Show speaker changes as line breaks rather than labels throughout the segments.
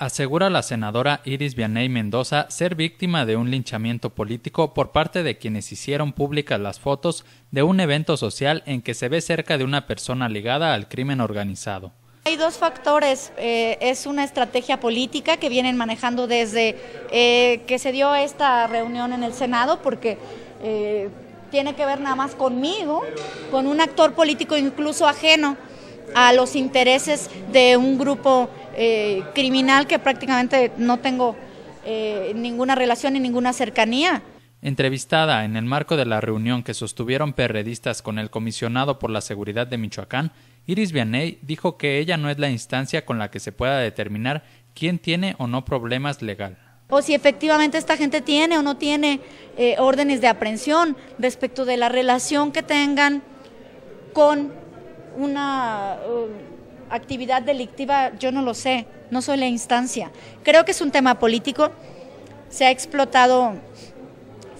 asegura la senadora Iris Vianey Mendoza ser víctima de un linchamiento político por parte de quienes hicieron públicas las fotos de un evento social en que se ve cerca de una persona ligada al crimen organizado.
Hay dos factores. Eh, es una estrategia política que vienen manejando desde eh, que se dio esta reunión en el Senado, porque eh, tiene que ver nada más conmigo, con un actor político incluso ajeno a los intereses de un grupo eh, criminal que prácticamente no tengo eh, ninguna relación ni ninguna cercanía.
Entrevistada en el marco de la reunión que sostuvieron perredistas con el comisionado por la seguridad de Michoacán, Iris Vianey dijo que ella no es la instancia con la que se pueda determinar quién tiene o no problemas legal.
O si efectivamente esta gente tiene o no tiene eh, órdenes de aprehensión respecto de la relación que tengan con una um, actividad delictiva, yo no lo sé, no soy la instancia. Creo que es un tema político, se ha explotado,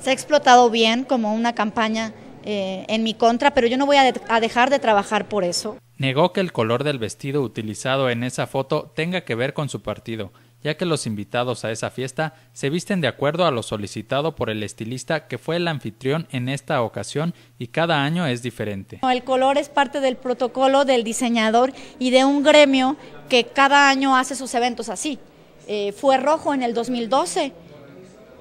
se ha explotado bien como una campaña eh, en mi contra, pero yo no voy a dejar de trabajar por eso.
Negó que el color del vestido utilizado en esa foto tenga que ver con su partido ya que los invitados a esa fiesta se visten de acuerdo a lo solicitado por el estilista que fue el anfitrión en esta ocasión y cada año es diferente.
El color es parte del protocolo del diseñador y de un gremio que cada año hace sus eventos así. Eh, fue rojo en el 2012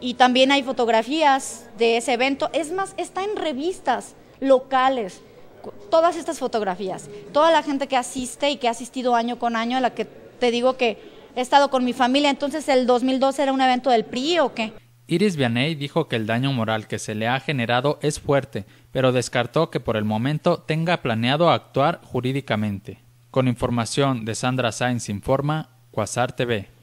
y también hay fotografías de ese evento. Es más, está en revistas locales todas estas fotografías, toda la gente que asiste y que ha asistido año con año, a la que te digo que he estado con mi familia. Entonces, ¿el 2012 era un evento del PRI o qué?
Iris Vianey dijo que el daño moral que se le ha generado es fuerte, pero descartó que por el momento tenga planeado actuar jurídicamente. Con información de Sandra Sainz Informa, Quasar TV.